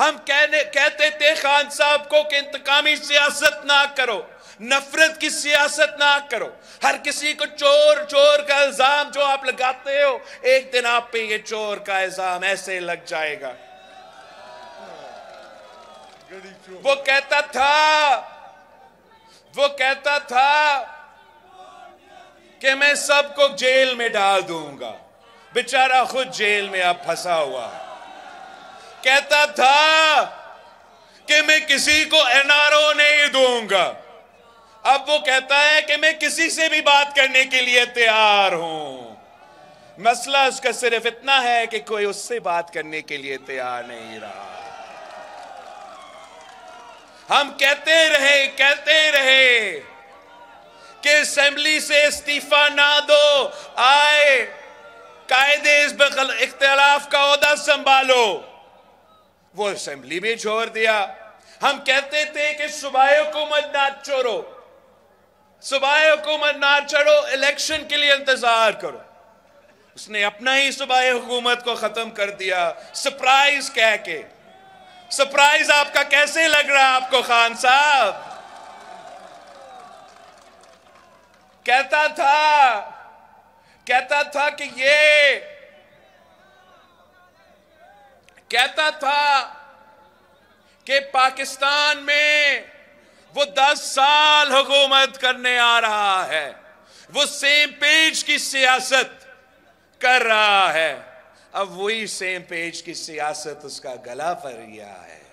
हम कहने कहते थे खान साहब को कि इंतकामी सियासत ना करो नफरत की सियासत ना करो हर किसी को चोर चोर का इल्ज़ाम जो आप लगाते हो एक दिन आप पे ये चोर का इल्ज़ाम ऐसे लग जाएगा वो कहता था वो कहता था कि मैं सबको जेल में डाल दूंगा बेचारा खुद जेल में अब फंसा हुआ है कहता था कि मैं किसी को एनआरओ नहीं दूंगा अब वो कहता है कि मैं किसी से भी बात करने के लिए तैयार हूं मसला उसका सिर्फ इतना है कि कोई उससे बात करने के लिए तैयार नहीं रहा हम कहते रहे कहते रहे कि असेंबली से इस्तीफा ना दो आए कायदे इस बखल इख्तलाफ का अहदा संभालो वो असेंबली भी छोड़ दिया हम कहते थे कि सुबह हुकूमत ना छोड़ो सुबह हुकूमत ना छोड़ो इलेक्शन के लिए इंतजार करो उसने अपना ही सुबह हुकूमत को खत्म कर दिया सरप्राइज कह के सरप्राइज आपका कैसे लग रहा आपको खान साहब कहता था कहता था कि ये कहता था कि पाकिस्तान में वो दस साल हुकूमत करने आ रहा है वो सेम पेज की सियासत कर रहा है अब वही सेम पेज की सियासत उसका गला फर गया है